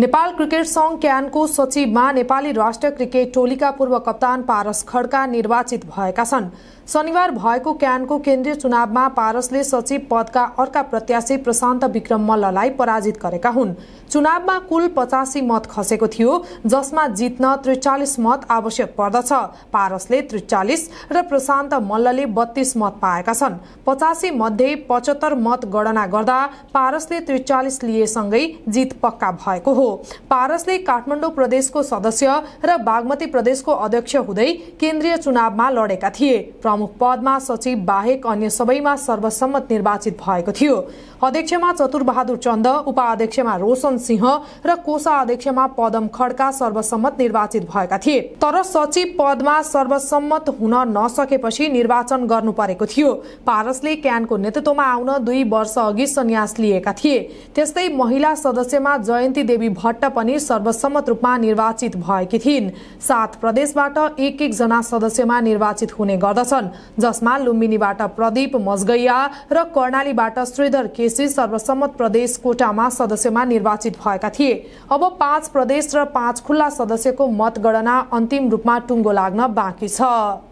Nepal cricket संघ क्यानको सचिवमा नेपाली राष्ट्रिय cricket टोलीका पूर्व कप्तान पारस खड्का निर्वाचित भएका छन् शनिबार भएको क्यानको केन्द्रीय चुनावमा पारसले सचिव पदका अर्का प्रत्याशी प्रशान्त विक्रम मल्ललाई पराजित गरेका हुन् चुनावमा कुल पचासी मत खसेको थियो जसमा जित्न त्रिचालिस मत आवश्यक पर्दछ पारसले त्रिचालिस र प्रशान्त मल्लले बत्तीस मत पाएका छन् पचासी मध्ये पचहत्तर मत गणना गर्दा पारसले त्रिचालिस लिएसँगै जित पक्का भएको हो हो पारसले काठमाडौँ प्रदेशको सदस्य र बागमती प्रदेशको अध्यक्ष हुँदै केन्द्रीय चुनावमा लडेका थिए प्रमुख पदमा सचिव बाहेक अन्य सबैमा सर्वसम्मत निर्वाचित भएको थियो अध्यक्षमा चतुरबहादुर चन्द उपाध्यक्षमा रोशन सिंह र कोषा अध्यक्षमा पदम खड्का सर्वसम्मत निर्वाचित भएका थिए तर सचिव पदमा सर्वसम्मत हुन नसकेपछि निर्वाचन गर्नु परेको थियो पारसले क्यानको नेतृत्वमा आउन दुई वर्ष अघि सन्यास लिएका थिए त्यस्तै महिला सदस्यमा जयन्ती देवी भट्ट पनि सर्वसम्मत रूपमा निर्वाचित भएकी थिइन् सात प्रदेशबाट एक एकजना सदस्यमा निर्वाचित हुने गर्दछन् जसमा लुम्बिनीबाट प्रदीप मजगैया र कर्णालीबाट श्रीधर केसी सर्वसम्मत प्रदेश कोटामा सदस्यमा निर्वाचित भएका थिए अब पाँच प्रदेश र पाँच खुल्ला सदस्यको मतगणना अन्तिम रूपमा टुङ्गो लाग्न बाँकी छ